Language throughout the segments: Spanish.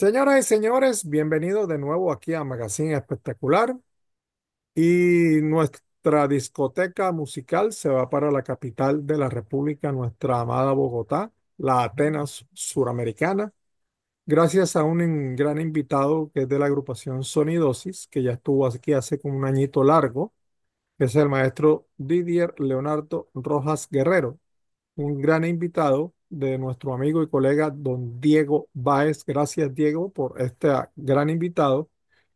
Señoras y señores, bienvenidos de nuevo aquí a Magazine Espectacular. Y nuestra discoteca musical se va para la capital de la República, nuestra amada Bogotá, la Atenas suramericana, gracias a un gran invitado que es de la agrupación Sonidosis, que ya estuvo aquí hace como un añito largo, que es el maestro Didier Leonardo Rojas Guerrero, un gran invitado de nuestro amigo y colega don Diego Báez. Gracias, Diego, por este gran invitado.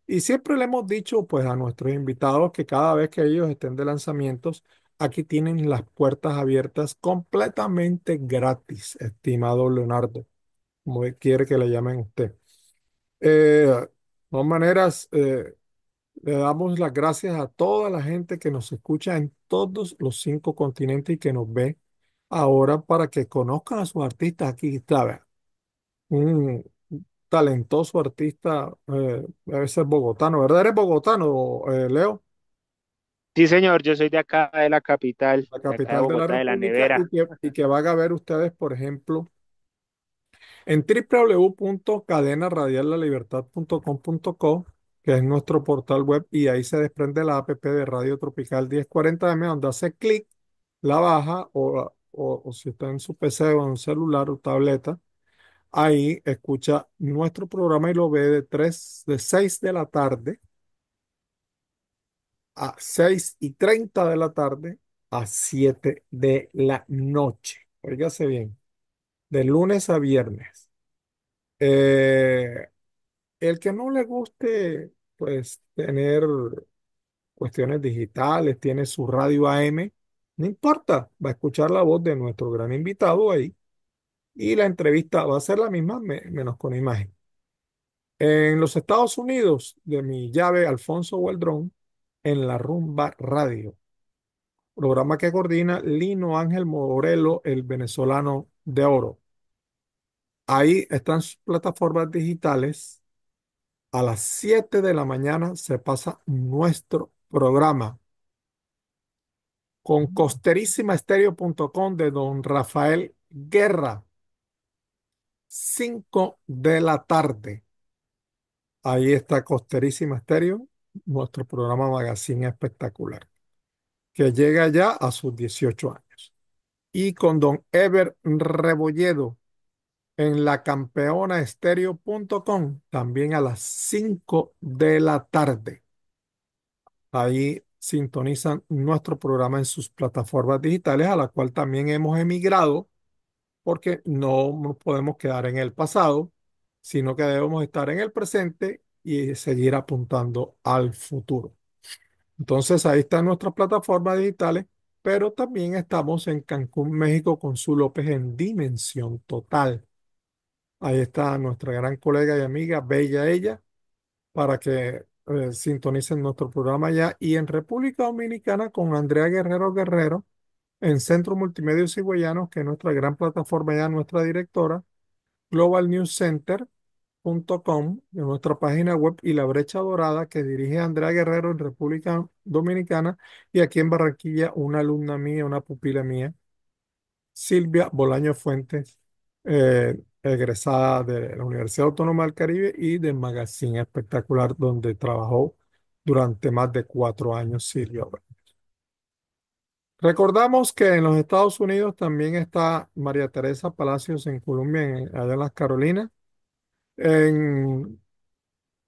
Y siempre le hemos dicho pues a nuestros invitados que cada vez que ellos estén de lanzamientos, aquí tienen las puertas abiertas completamente gratis, estimado Leonardo, como quiere que le llamen usted. Eh, de todas maneras, eh, le damos las gracias a toda la gente que nos escucha en todos los cinco continentes y que nos ve ahora para que conozcan a su artista aquí, está Un talentoso artista, eh, debe a veces bogotano, ¿verdad? ¿Eres bogotano, eh, Leo? Sí, señor, yo soy de acá, de la capital, La de capital de la nevera. y que van a ver ustedes, por ejemplo, en www.cadenaradiallalibertad.com.co, que es nuestro portal web, y ahí se desprende la app de Radio Tropical 1040M, donde hace clic, la baja o, o, si está en su PC o en un celular o tableta, ahí escucha nuestro programa y lo ve de de 6 de la tarde a 6 y 30 de la tarde a 7 de la noche. Óigase bien, de lunes a viernes. Eh, el que no le guste, pues, tener cuestiones digitales, tiene su radio AM no importa, va a escuchar la voz de nuestro gran invitado ahí y la entrevista va a ser la misma, menos con imagen. En los Estados Unidos, de mi llave Alfonso Weldrón, en la Rumba Radio, programa que coordina Lino Ángel Morelo, el venezolano de oro. Ahí están sus plataformas digitales. A las 7 de la mañana se pasa nuestro programa con costerísimaestereo.com de don Rafael Guerra. 5 de la tarde. Ahí está Costerísima nuestro programa Magazine Espectacular, que llega ya a sus 18 años. Y con don Ever Rebolledo en la también a las 5 de la tarde. Ahí sintonizan nuestro programa en sus plataformas digitales, a la cual también hemos emigrado, porque no nos podemos quedar en el pasado, sino que debemos estar en el presente y seguir apuntando al futuro. Entonces, ahí están nuestras plataformas digitales, pero también estamos en Cancún, México, con su López en Dimensión Total. Ahí está nuestra gran colega y amiga, Bella Ella, para que eh, sintonicen nuestro programa ya. Y en República Dominicana con Andrea Guerrero Guerrero en Centro Multimedia Cigüeyanos, que es nuestra gran plataforma ya, nuestra directora, globalnewscenter.com, en nuestra página web, y La Brecha Dorada, que dirige Andrea Guerrero en República Dominicana, y aquí en Barranquilla, una alumna mía, una pupila mía, Silvia Bolaño Fuentes eh, egresada de la Universidad Autónoma del Caribe y del Magazine Espectacular, donde trabajó durante más de cuatro años Silvia Recordamos que en los Estados Unidos también está María Teresa Palacios en Columbia, en, allá en Carolinas. En,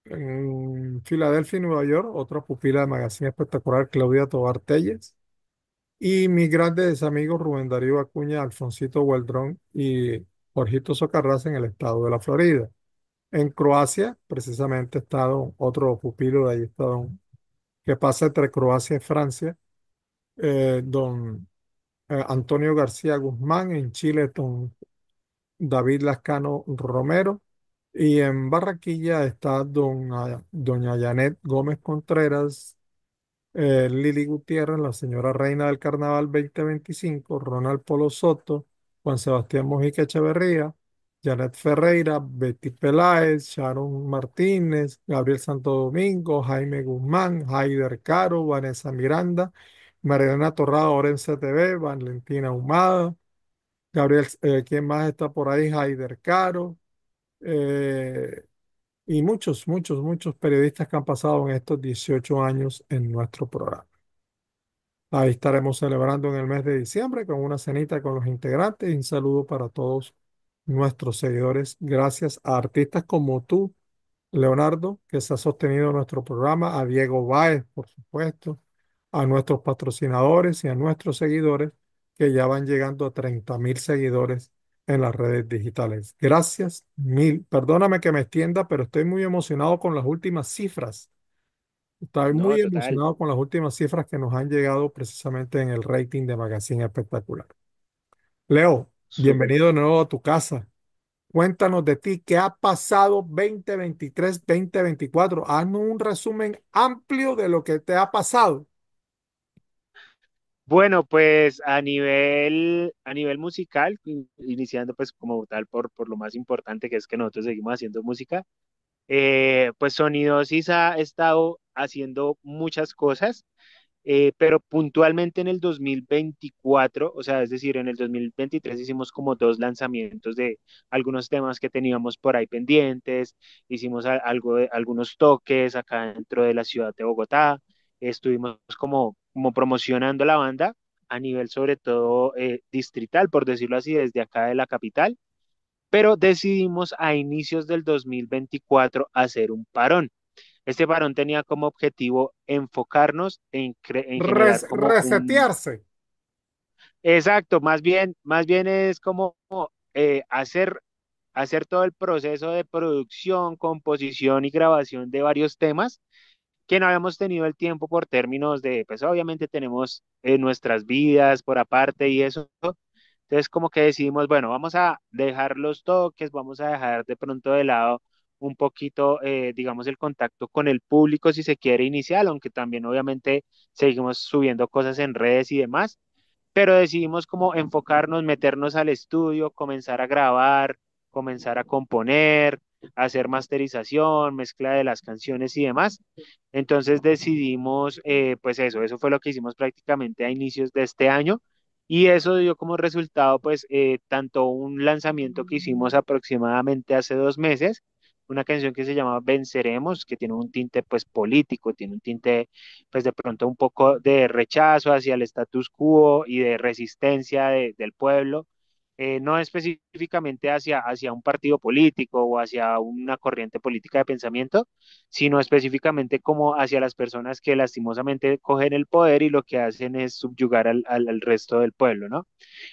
en Filadelfia, Nueva York, otra pupila de Magazine Espectacular, Claudia Tobar Telles. Y mi grandes desamigo Rubén Darío Acuña, Alfonsito Gualdrón, y Jorgito Socarras en el estado de la Florida. En Croacia, precisamente, está otro pupilo de ahí, está don, que pasa entre Croacia y Francia, eh, don eh, Antonio García Guzmán. En Chile, don David Lascano Romero. Y en Barranquilla está don, ah, doña Janet Gómez Contreras, eh, Lili Gutiérrez, la señora reina del carnaval 2025, Ronald Polo Soto, Juan Sebastián Mojica Echeverría, Janet Ferreira, Betty Peláez, Sharon Martínez, Gabriel Santo Domingo, Jaime Guzmán, Haider Caro, Vanessa Miranda, Mariana Torrado, Orense TV, Valentina Humada, Gabriel, eh, ¿quién más está por ahí? Haider Caro, eh, y muchos, muchos, muchos periodistas que han pasado en estos 18 años en nuestro programa. Ahí estaremos celebrando en el mes de diciembre con una cenita con los integrantes y un saludo para todos nuestros seguidores. Gracias a artistas como tú, Leonardo, que se ha sostenido nuestro programa, a Diego Baez, por supuesto, a nuestros patrocinadores y a nuestros seguidores que ya van llegando a 30 mil seguidores en las redes digitales. Gracias mil. Perdóname que me extienda, pero estoy muy emocionado con las últimas cifras Estoy muy emocionado con las últimas cifras que nos han llegado precisamente en el rating de Magazine Espectacular. Leo, bienvenido de nuevo a tu casa. Cuéntanos de ti, ¿qué ha pasado 2023, 2024? Haznos un resumen amplio de lo que te ha pasado. Bueno, pues a nivel, a nivel musical, iniciando pues como tal por, por lo más importante que es que nosotros seguimos haciendo música. Eh, pues Sonidosis ha estado haciendo muchas cosas, eh, pero puntualmente en el 2024, o sea, es decir, en el 2023 hicimos como dos lanzamientos de algunos temas que teníamos por ahí pendientes, hicimos algo de, algunos toques acá dentro de la ciudad de Bogotá, estuvimos como, promocionando la banda a nivel sobre todo eh, distrital, por decirlo así, desde acá de la capital pero decidimos a inicios del 2024 hacer un parón. Este parón tenía como objetivo enfocarnos en, en resetearse. Exacto, más bien, más bien es como eh, hacer, hacer todo el proceso de producción, composición y grabación de varios temas que no habíamos tenido el tiempo por términos de, pues obviamente tenemos eh, nuestras vidas por aparte y eso, entonces, como que decidimos, bueno, vamos a dejar los toques, vamos a dejar de pronto de lado un poquito, eh, digamos, el contacto con el público si se quiere iniciar aunque también obviamente seguimos subiendo cosas en redes y demás, pero decidimos como enfocarnos, meternos al estudio, comenzar a grabar, comenzar a componer, hacer masterización, mezcla de las canciones y demás. Entonces decidimos, eh, pues eso, eso fue lo que hicimos prácticamente a inicios de este año y eso dio como resultado, pues, eh, tanto un lanzamiento que hicimos aproximadamente hace dos meses, una canción que se llama Venceremos, que tiene un tinte, pues, político, tiene un tinte, pues, de pronto un poco de rechazo hacia el status quo y de resistencia del pueblo eh, no específicamente hacia, hacia un partido político o hacia una corriente política de pensamiento, sino específicamente como hacia las personas que lastimosamente cogen el poder y lo que hacen es subyugar al, resto del pueblo, ¿no?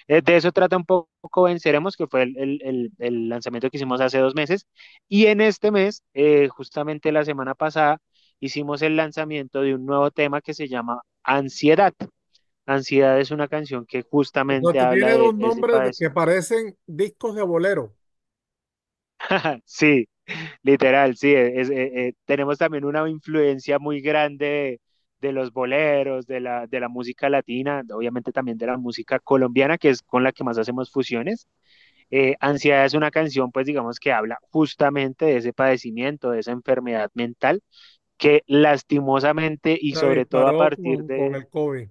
Eh, de eso trata un poco Venceremos, que fue el, lanzamiento que hicimos hace dos meses, y en este mes, eh, justamente la semana pasada, hicimos el lanzamiento de un nuevo tema que se llama ansiedad. Ansiedad es una canción que justamente no, habla tiene dos nombres que parecen discos de bolero. sí, literal, sí. E, e, e, tenemos también una influencia muy grande de, los boleros, de la, música latina, obviamente también de la música colombiana, que es con la que más hacemos fusiones. Eh, Ansiedad es una canción, pues digamos, que habla justamente de ese padecimiento, de esa enfermedad mental que lastimosamente y sobre todo a partir de... el COVID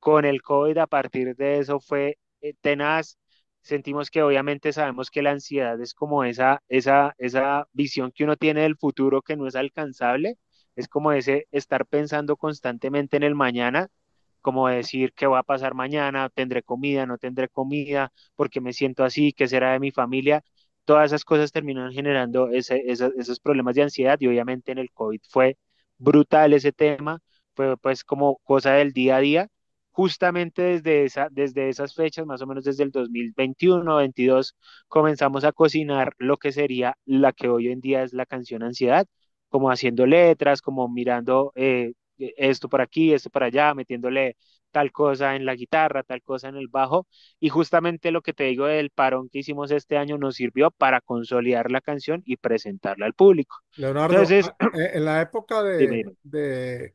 con el COVID a partir de eso fue eh, tenaz. Sentimos que obviamente sabemos que la ansiedad es como esa, esa, esa visión que uno tiene del futuro que no es alcanzable, es como ese estar pensando constantemente en el mañana, como decir qué va a pasar mañana, tendré comida, no tendré comida, porque me siento así, qué será de mi familia. Todas esas cosas terminan generando esos, esos problemas de ansiedad y obviamente en el COVID fue brutal ese tema, fue pues como cosa del día a día justamente desde, desde esas fechas, más o menos desde el 2021-22, comenzamos a cocinar lo que sería la que hoy en día es la canción Ansiedad, como haciendo letras, como mirando eh, esto por aquí, esto para allá, metiéndole tal cosa en la guitarra, tal cosa en el bajo. Y justamente lo que te digo del parón que hicimos este año nos sirvió para consolidar la canción y presentarla al público. Leonardo, Entonces, ah, eh, en la época de, de,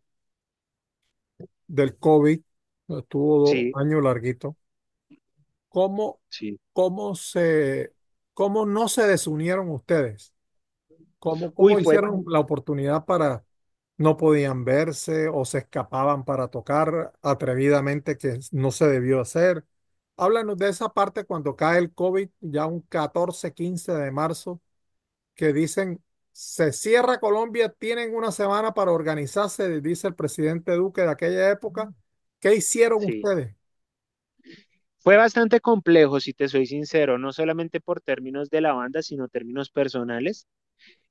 del COVID, Estuvo dos años larguito. ¿Cómo, cómo se, cómo no se desunieron ustedes? ¿Cómo, hicieron la oportunidad para no podían verse o se escapaban para tocar atrevidamente que no se debió hacer? Háblanos de esa parte cuando cae el COVID, ya un 14, 15 de marzo, que dicen, se cierra Colombia, tienen una semana para organizarse, dice el presidente Duque de aquella época, ¿Qué hicieron ustedes? Fue bastante complejo, si te soy sincero, no solamente por términos de la banda, sino términos personales.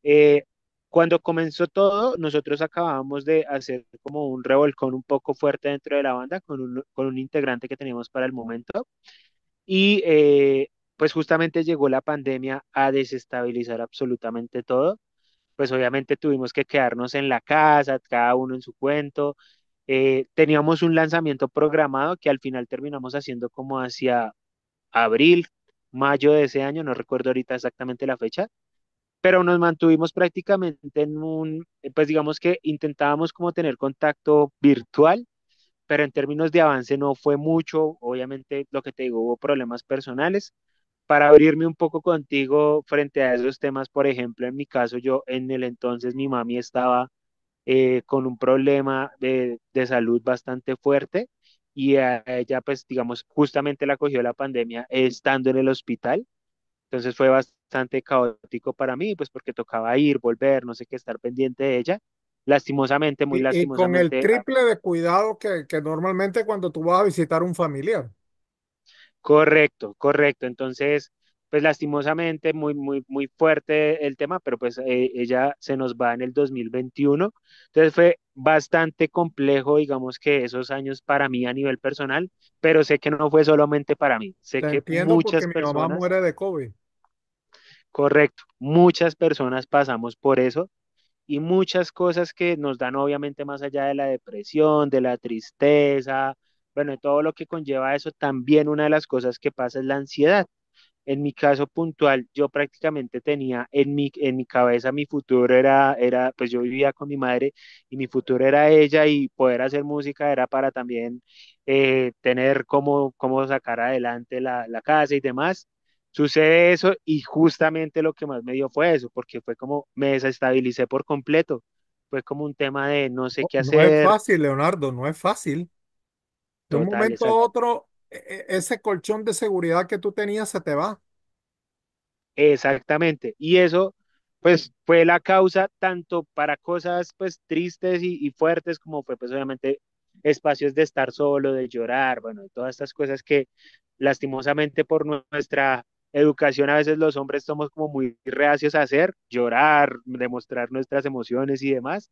Eh, cuando comenzó todo, nosotros acabamos de hacer como un revolcón un poco fuerte dentro de la banda con un, integrante que teníamos para el momento. Y eh, pues justamente llegó la pandemia a desestabilizar absolutamente todo. Pues obviamente tuvimos que quedarnos en la casa, cada uno en su cuento, eh, teníamos un lanzamiento programado que al final terminamos haciendo como hacia abril, mayo de ese año, no recuerdo ahorita exactamente la fecha, pero nos mantuvimos prácticamente en un, eh, pues digamos que intentábamos como tener contacto virtual, pero en términos de avance no fue mucho, obviamente lo que te digo, hubo problemas personales. Para abrirme un poco contigo frente a esos temas, por ejemplo, en mi caso, yo en el entonces mi mami estaba eh, con un problema de, salud bastante fuerte y ella pues digamos justamente la cogió la pandemia estando en el hospital. Entonces fue bastante caótico para mí, pues porque tocaba ir, volver, no sé qué, estar pendiente de ella. Lastimosamente, muy lastimosamente. Y con el triple de cuidado que, que normalmente cuando tú vas a visitar un familiar. Correcto, correcto. Entonces, pues lastimosamente muy, muy, muy fuerte el tema, pero pues eh, ella se nos va en el 2021. Entonces fue bastante complejo, digamos que esos años para mí a nivel personal, pero sé que no fue solamente para mí, sé que muchas personas... Mi mamá muere de COVID. Correcto, muchas personas pasamos por eso y muchas cosas que nos dan obviamente más allá de la depresión, de la tristeza, bueno, todo lo que conlleva eso, también una de las cosas que pasa es la ansiedad. En mi caso puntual, yo prácticamente tenía en mi, en mi cabeza mi futuro era, era, pues yo vivía con mi madre y mi futuro era ella y poder hacer música era para también eh, tener cómo, cómo sacar adelante la, la casa y demás sucede eso y justamente lo que más me dio fue eso, porque fue como me desestabilicé por completo. Fue como un tema de no sé qué hacer. No es fácil, Leonardo, no es fácil. De un momento a otro, e-, e-, ese colchón de seguridad que tú tenías se te va. Exactamente. Y eso, pues, fue la causa tanto para cosas, pues, tristes y, y fuertes, como fue, pues, obviamente, espacios de estar solo, de llorar, bueno, todas estas cosas que lastimosamente por nuestra educación a veces los hombres somos como muy reacios a hacer, llorar, demostrar nuestras emociones y demás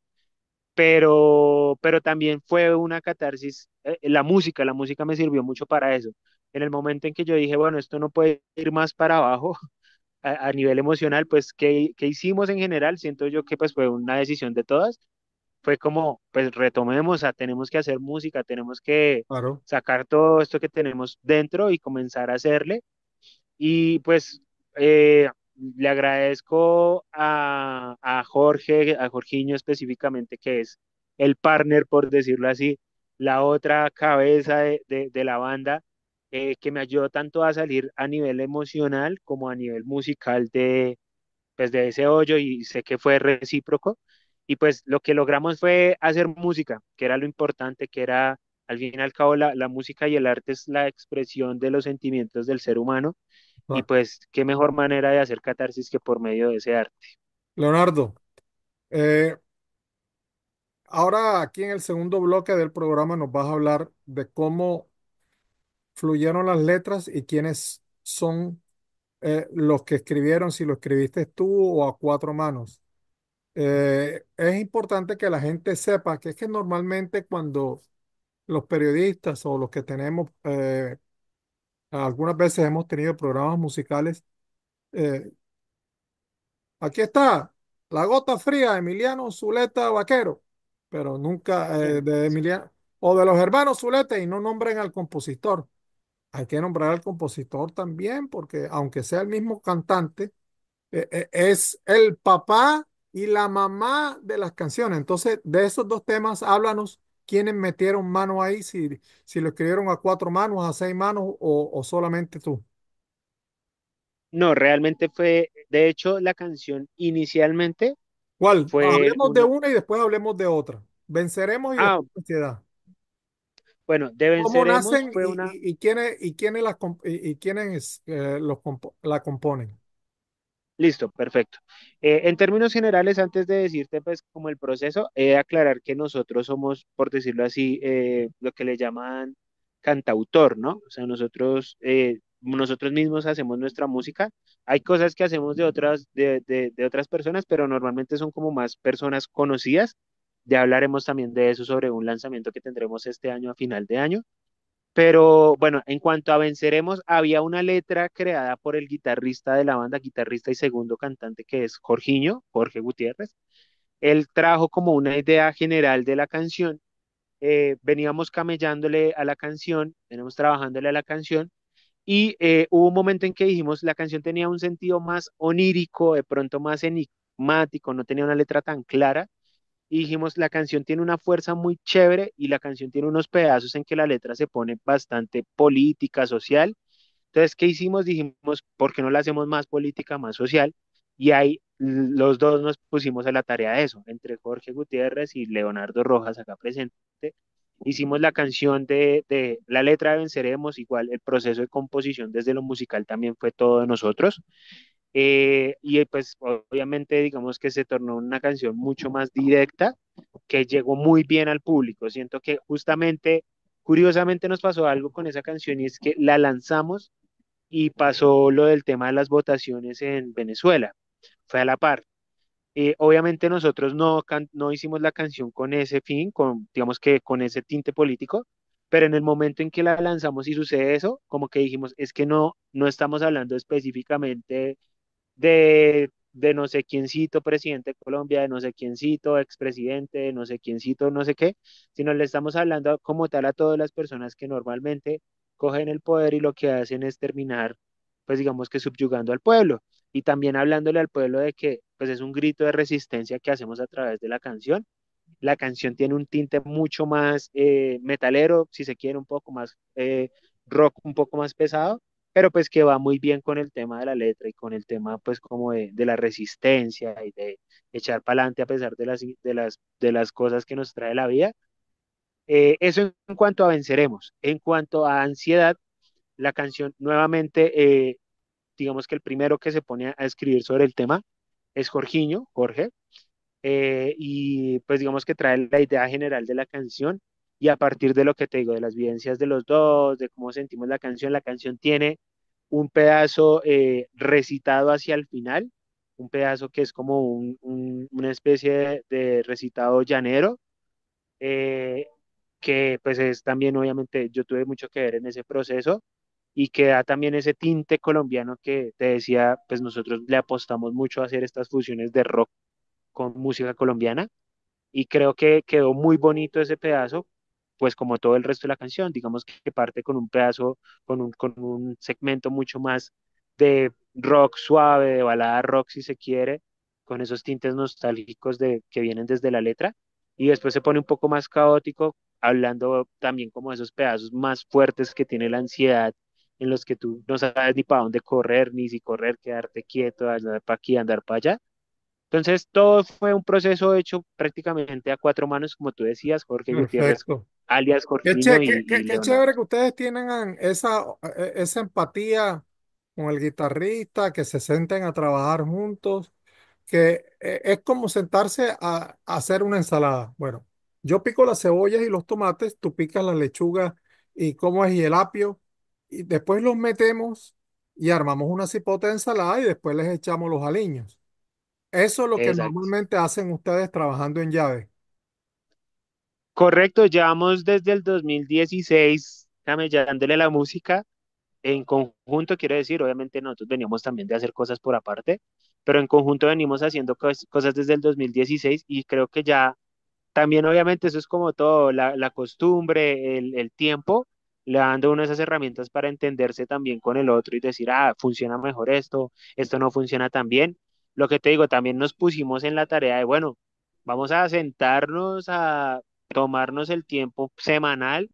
pero, pero también fue una catarsis, eh, eh, la música, la música me sirvió mucho para eso. En el momento en que yo dije, bueno, esto no puede ir más para abajo a, nivel emocional, pues, ¿qué, hicimos en general? Siento yo que pues fue una decisión de todas. Fue como, pues retomemos, a tenemos que hacer música, tenemos que sacar todo esto que tenemos dentro y comenzar a hacerle. Y pues eh, le agradezco a, a Jorge, a Jorgiño específicamente, que es el partner, por decirlo así, la otra cabeza de, de, de la banda, eh, que me ayudó tanto a salir a nivel emocional como a nivel musical de, pues, de ese hoyo y sé que fue recíproco. Y pues lo que logramos fue hacer música, que era lo importante, que era al fin y al cabo la, la música y el arte es la expresión de los sentimientos del ser humano. Y pues, qué mejor manera de hacer catarsis que por medio de ese arte. Leonardo, eh, ahora aquí en el segundo bloque del programa nos vas a hablar de cómo fluyeron las letras y quiénes son eh, los que escribieron, si lo escribiste tú o a cuatro manos. Eh, es importante que la gente sepa que es que normalmente cuando los periodistas o los que tenemos algunas veces hemos tenido programas musicales. Eh, aquí está, La Gota Fría, Emiliano Zuleta Vaquero, pero nunca eh, de Emiliano, o de los hermanos Zuleta y no nombren al compositor. Hay que nombrar al compositor también, porque aunque sea el mismo cantante, e, e, es el papá y la mamá de las canciones. Entonces, de esos dos temas, háblanos quiénes metieron mano ahí, si, si lo escribieron a cuatro manos, a seis manos o, solamente tú. No, realmente fue, de hecho, la canción inicialmente. ¿Cuál? hablemos de una y después hablemos de otra. Venceremos y la ah, sociedad. Bueno, deben. venceremos ¿Cómo nacen y, una... y, quiénes, y las, y, eh, los, la componen? Listo, perfecto. Eh, en términos generales, antes de decirte pues como el proceso, he aclarar que nosotros somos, por decirlo así, eh, lo que le llaman cantautor, ¿no? O sea, nosotros, eh, nosotros mismos hacemos nuestra música. Hay cosas que hacemos de otras, de, de otras personas, pero normalmente son como más personas conocidas. Ya hablaremos también de eso sobre un lanzamiento que tendremos este año a final de año. Pero bueno, en cuanto a Venceremos, había una letra creada por el guitarrista de la banda, guitarrista y segundo cantante, que es Jorgiño, Jorge Gutiérrez. Él trajo como una idea general de la canción. Eh, veníamos camellándole a la canción, veníamos trabajándole a la canción, y eh, hubo un momento en que dijimos la canción tenía un sentido más onírico, de pronto más enigmático, no tenía una letra tan clara, y dijimos, la canción tiene una fuerza muy chévere y la canción tiene unos pedazos en que la letra se pone bastante política, social. Entonces, ¿qué hicimos? Dijimos, ¿por qué no la hacemos más política, más social? Y ahí los dos nos pusimos a la tarea de eso, entre Jorge Gutiérrez y Leonardo Rojas acá presente. Hicimos la canción de, de la letra de Venceremos, igual el proceso de composición desde lo musical también fue todo de nosotros. Eh, y pues obviamente digamos que se tornó una canción mucho más directa que llegó muy bien al público. Siento que justamente, curiosamente nos pasó algo con esa canción y es que la lanzamos y pasó lo del tema de las votaciones en Venezuela. Fue a la par. Eh, obviamente nosotros no, no hicimos la canción con ese fin, con, digamos que con ese tinte político, pero en el momento en que la lanzamos y sucede eso, como que dijimos, es que no, no estamos hablando específicamente de, de no sé quién cito presidente de Colombia, de no sé cito expresidente, de no sé quién cito no sé qué, sino le estamos hablando como tal a todas las personas que normalmente cogen el poder y lo que hacen es terminar, pues digamos que subyugando al pueblo y también hablándole al pueblo de que pues es un grito de resistencia que hacemos a través de la canción. La canción tiene un tinte mucho más eh, metalero, si se quiere, un poco más eh, rock, un poco más pesado, pero pues que va muy bien con el tema de la letra y con el tema pues como de, la resistencia y de echar para adelante a pesar de las, de, las, de las cosas que nos trae la vida. Eh, eso en cuanto a venceremos. En cuanto a ansiedad, la canción nuevamente, eh, digamos que el primero que se pone a escribir sobre el tema es Jorgiño, Jorge, eh, y pues digamos que trae la idea general de la canción y a partir de lo que te digo, de las vivencias de los dos, de cómo sentimos la canción, la canción tiene un pedazo eh, recitado hacia el final, un pedazo que es como una especie de, recitado llanero, eh, que pues es también obviamente yo tuve mucho que ver en ese proceso y que da también ese tinte colombiano que te decía, pues nosotros le apostamos mucho a hacer estas fusiones de rock con música colombiana y creo que quedó muy bonito ese pedazo pues como todo el resto de la canción, digamos que parte con un pedazo, con un, con un segmento mucho más de rock suave, de balada rock si se quiere, con esos tintes nostálgicos de, que vienen desde la letra, y después se pone un poco más caótico, hablando también como de esos pedazos más fuertes que tiene la ansiedad, en los que tú no sabes ni para dónde correr, ni si correr, quedarte quieto, andar para aquí, andar para allá. Entonces, todo fue un proceso hecho prácticamente a cuatro manos, como tú decías, Jorge Gutiérrez, alias chévere que ustedes tienen esa, e, esa empatía con el guitarrista, que se senten a trabajar juntos, que e, es como sentarse a, hacer una ensalada. Bueno, yo pico las cebollas y los tomates, tú picas las lechuga y cómo es y el apio, y después los metemos y armamos una cipota de ensalada y después les echamos los aliños. Eso es lo que normalmente hacen ustedes trabajando en llave. Correcto, llevamos desde el 2016 dándole la música en conjunto, quiero decir, obviamente nosotros veníamos también de hacer cosas por aparte, pero en conjunto venimos haciendo cosas desde el 2016 y creo que ya también obviamente eso es como todo, la, costumbre, el, tiempo, le dando uno esas herramientas para entenderse también con el otro y decir, ah, funciona mejor esto, esto no funciona tan bien. Lo que te digo, también nos pusimos en la tarea de, bueno, vamos a sentarnos a tomarnos el tiempo semanal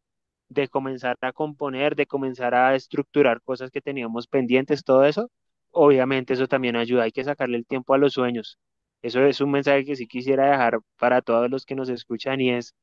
de comenzar a componer, de comenzar a estructurar cosas que teníamos pendientes, todo eso, obviamente eso también ayuda, hay que sacarle el tiempo a los sueños. Eso es un mensaje que sí quisiera dejar para todos los que nos escuchan y es,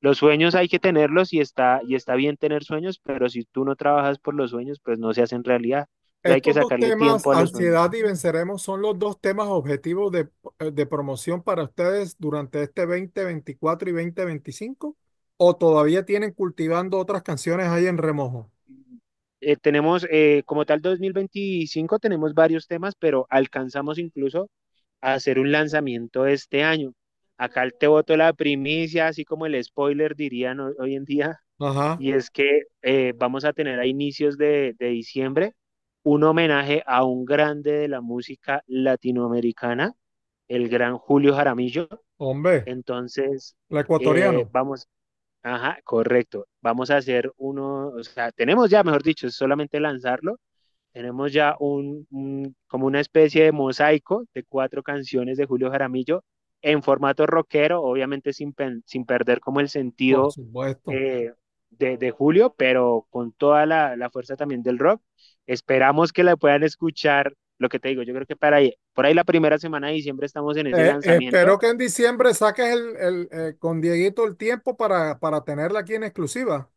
los sueños hay que tenerlos y está, y está bien tener sueños, pero si tú no trabajas por los sueños, pues no se hacen realidad. Estos que dos temas, Ansiedad y Venceremos, son los dos temas objetivos de, promoción para ustedes durante este 2024 y 2025? ¿O todavía tienen cultivando otras canciones ahí en remojo? Eh, tenemos, eh, como tal, 2025 tenemos varios temas, pero alcanzamos incluso a hacer un lanzamiento este año. Acá te voto la primicia, así como el spoiler dirían hoy en día. Y es que eh, vamos a tener a inicios de diciembre un homenaje a un grande de la música latinoamericana, el gran Julio Jaramillo. Hombre. Entonces. La eh, ecuatoriano. vamos. Ajá, correcto. Vamos a hacer uno, o sea, tenemos ya, mejor dicho, solamente lanzarlo. Tenemos ya un, como una especie de mosaico de cuatro canciones de Julio Jaramillo en formato rockero, obviamente sin, sin perder como el sentido eh, de, Julio, pero con toda la, la fuerza también del rock. Esperamos que la puedan escuchar. Lo que te digo, yo creo que para ahí, por ahí la primera semana de diciembre estamos en ese eh, lanzamiento. Espero que en diciembre saques el, el eh, con Dieguito el tiempo para, para tenerla aquí en exclusiva.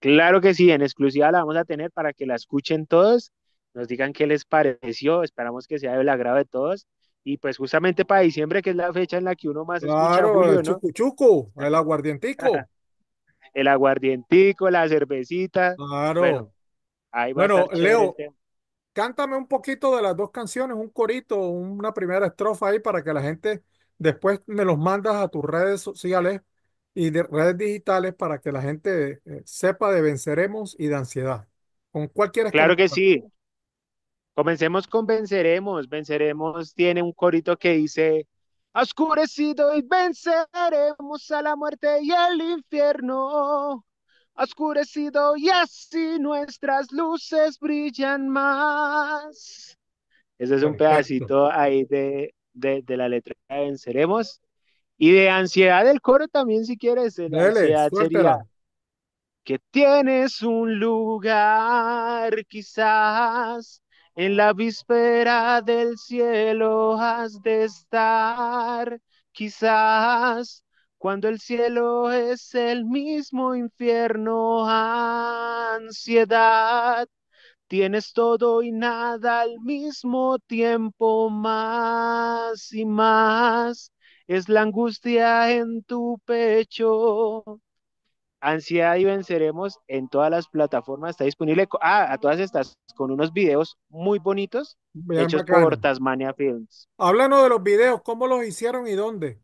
Claro que sí, en exclusiva la vamos a tener para que la escuchen todos, nos digan qué les pareció, esperamos que sea la agrado de todos. Y pues justamente para diciembre, que es la fecha en la que uno más escucha el aguardientico. el aguardientico, la cervecita. Claro bueno, Leo, cántame un poquito de las dos canciones, un corito, una primera estrofa ahí para que la gente después me los mandas a tus redes sociales y de redes digitales para que la gente eh, sepa de Venceremos y de Ansiedad. ¿Con cualquier Claro que, que sí. Comencemos con Venceremos. Venceremos tiene un corito que dice, oscurecido y venceremos a la muerte y al infierno oscurecido y así nuestras luces brillan más. Ese es un pedacito ahí de, de, la letra en Seremos. Y de ansiedad del coro también, si quieres. ansiedad sería que tienes un lugar, quizás en la víspera del cielo has de estar, quizás cuando el cielo es el mismo infierno, ansiedad. Tienes todo y nada al mismo tiempo, más y más. Es la angustia en tu pecho. Ansiedad y venceremos en todas las plataformas. Está disponible ah, a todas estas con unos videos muy bonitos hechos por Tasmania Films. Háblanos de los videos, cómo los hicieron y dónde.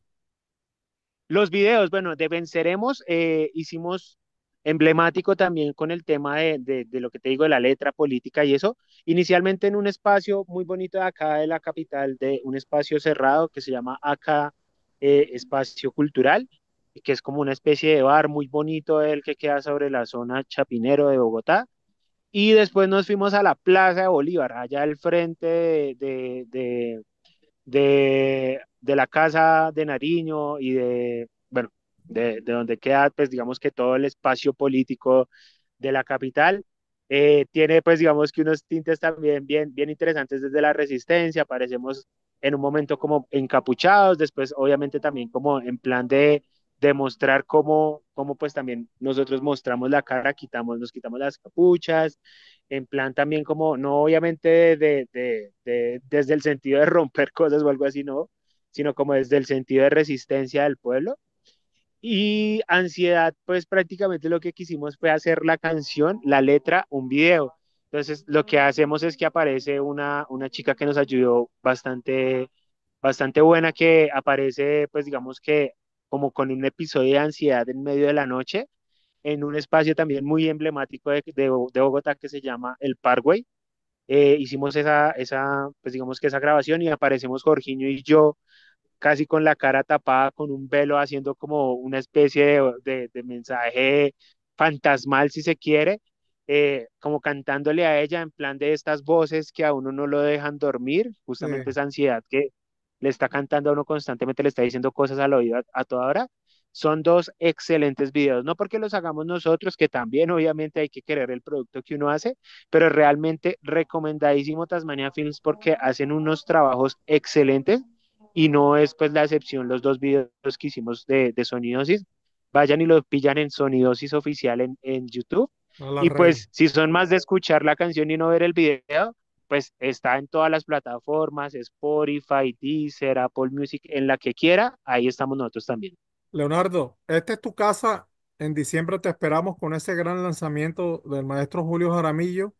Los videos, bueno, de Venceremos eh, hicimos emblemático también con el tema de, lo que te digo de la letra política y eso, inicialmente en un espacio muy bonito de acá de la capital, de un espacio cerrado que se llama acá eh, Espacio Cultural, que es como una especie de bar muy bonito el que queda sobre la zona Chapinero de Bogotá, y después nos fuimos a la Plaza de Bolívar, allá al frente de de, de la casa de Nariño y de, bueno, de, donde queda, pues digamos que todo el espacio político de la capital. Eh, tiene pues digamos que unos tintes también bien, bien interesantes desde la resistencia, aparecemos en un momento como encapuchados, después obviamente también como en plan de, demostrar cómo, cómo pues también nosotros mostramos la cara, quitamos, nos quitamos las capuchas, en plan también como, no obviamente de, de, desde el sentido de romper cosas o algo así, no, sino como desde el sentido de resistencia del pueblo. Y ansiedad, pues prácticamente lo que quisimos fue hacer la canción, la letra, un video. Entonces, lo que hacemos es que aparece una, una chica que nos ayudó bastante, bastante buena, que aparece, pues digamos que como con un episodio de ansiedad en medio de la noche, en un espacio también muy emblemático de, Bogotá que se llama el Parkway. Eh, hicimos esa, esa, pues digamos que esa grabación y aparecemos Jorginho y yo casi con la cara tapada, con un velo, haciendo como una especie de, mensaje fantasmal, si se quiere, eh, como cantándole a ella en plan de estas voces que a uno no lo dejan dormir, justamente esa ansiedad que, le está cantando a uno constantemente, le está diciendo cosas al oído a, toda hora, son dos excelentes videos, no porque los hagamos nosotros, que también obviamente hay que querer el producto que uno hace, pero realmente recomendadísimo Tasmania Films porque hacen unos trabajos excelentes y no es pues la excepción los dos videos que hicimos de, de Sonidosis. Vayan y los pillan en Sonidosis oficial en, YouTube. y pues si son más de escuchar la canción y no ver el video, pues está en todas las plataformas, Spotify, Deezer, Apple Music, en la que quiera, ahí estamos nosotros también. Leonardo, esta es tu casa. En diciembre te esperamos con ese gran lanzamiento del maestro Julio Jaramillo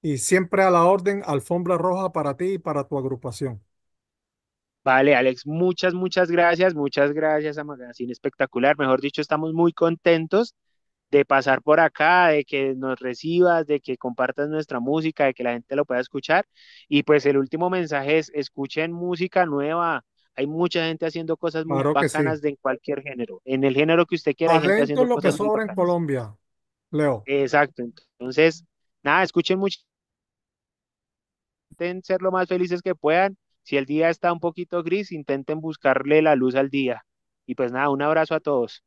y siempre a la orden, alfombra roja para ti y para tu agrupación. Vale, Alex, muchas, muchas gracias, muchas gracias a Magazine Espectacular. Mejor dicho, estamos muy contentos de pasar por acá, de que nos recibas, de que compartas nuestra música, de que la gente lo pueda escuchar. Y pues el último mensaje es, escuchen música nueva. Hay mucha gente haciendo cosas muy bacanas de cualquier género. En el género que usted quiera. gente haciendo lo que sobra en Colombia, Leo. Exacto. Entonces, nada, escuchen mucho. Intenten ser lo más felices que puedan. Si el día está un poquito gris, intenten buscarle la luz al día. Y pues nada, un abrazo a todos.